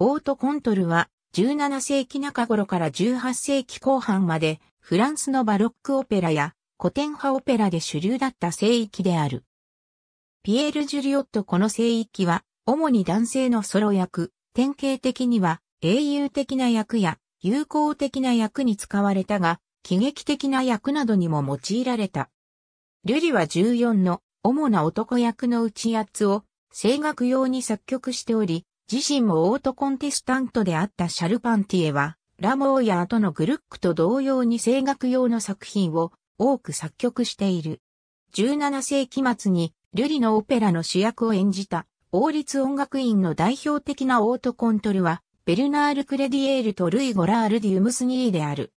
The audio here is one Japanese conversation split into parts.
オートコントルは17世紀中頃から18世紀後半までフランスのバロックオペラや古典派オペラで主流だった聖域である。ピエール・ジュリオットこの聖域は主に男性のソロ役、典型的には英雄的な役や友好的な役に使われたが、喜劇的な役などにも用いられた。ルリは14の主な男役のうち8つを声楽用に作曲しており、自身もオートコンテスタントであったシャルパンティエは、ラモーやとのグルックと同様に声楽用の作品を多く作曲している。17世紀末にルリのオペラの主役を演じた王立音楽院の代表的なオートコントルは、ベルナール・クレディエールとルイ・ゴラール・ディウムスニーである。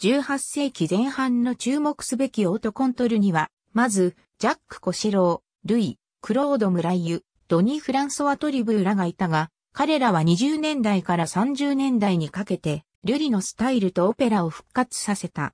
18世紀前半の注目すべきオートコントルには、まず、ジャック・コシロー、ルイ、クロード・ムライユ、ドニー・フランソワ・トリブーらがいたが、彼らは20年代から30年代にかけて、リュリのスタイルとオペラを復活させた。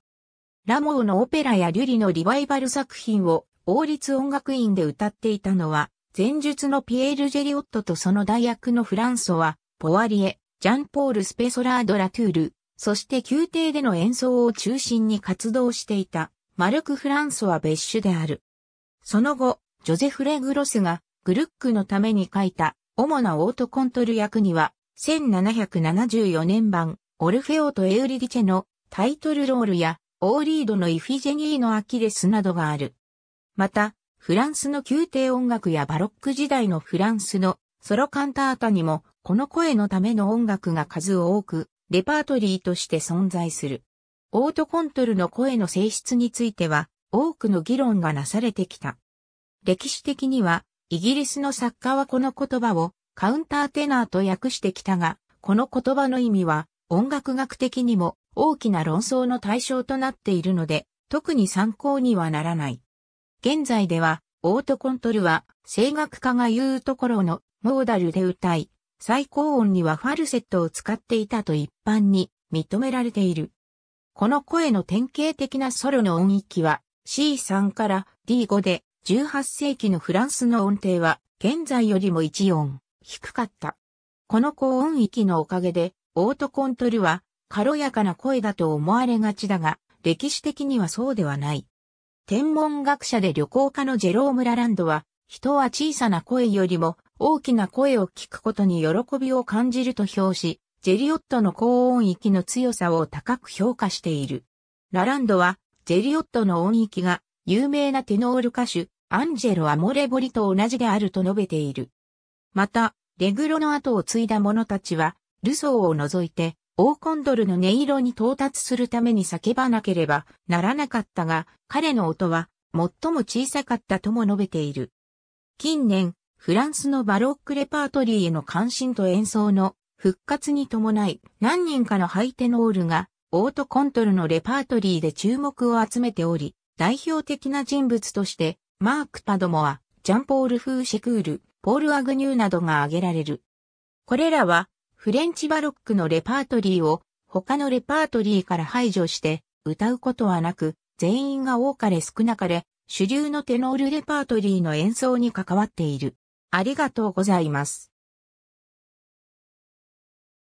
ラモーのオペラやリュリのリバイバル作品を王立音楽院で歌っていたのは、前述のピエール・ジェリオットとその代役のフランソワ、ポワリエ、ジャンポール・スペソラード・ラトゥール、そして宮廷での演奏を中心に活動していた、マルク・フランソワベッシュである。その後、ジョゼフ・レグロスがグルックのために書いた主なオートコントル役には、1774年版、オルフェオとエウリディチェのタイトルロールや、オーリードのイフィジェニーのアキレスなどがある。また、フランスの宮廷音楽やバロック時代のフランスのソロカンタータにも、この声のための音楽が数多く、レパートリーとして存在する。オートコントルの声の性質については、多くの議論がなされてきた。歴史的には、イギリスの作家はこの言葉をカウンターテナーと訳してきたが、この言葉の意味は音楽学的にも大きな論争の対象となっているので、特に参考にはならない。現在では、オートコントルは、声楽家が言うところのモーダルで歌い、最高音にはファルセットを使っていたと一般に認められている。この声の典型的なソロの音域は C3 から D5 で18世紀のフランスの音程は現在よりも1音低かった。この高音域のおかげでオートコントルは軽やかな声だと思われがちだが歴史的にはそうではない。天文学者で旅行家のジェローム・ラランドは人は小さな声よりも大きな声を聞くことに喜びを感じると評し、ジェリオットの高音域の強さを高く評価している。ラランドは、ジェリオットの音域が有名なテノール歌手、アンジェロ・アモレボリと同じであると述べている。また、レグロの後を継いだ者たちは、ルソーを除いて、オーコンドルの音色に到達するために叫ばなければならなかったが、彼の音は最も小さかったとも述べている。近年、フランスのバロックレパートリーへの関心と演奏の復活に伴い、何人かのハイテノールが、オートコントルのレパートリーで注目を集めており、代表的な人物として、マーク・パドモア、ジャンポール・フーシェクール、ポール・アグニューなどが挙げられる。これらは、フレンチバロックのレパートリーを他のレパートリーから排除して歌うことはなく、全員が多かれ少なかれ、主流のテノールレパートリーの演奏に関わっている。ありがとうございます。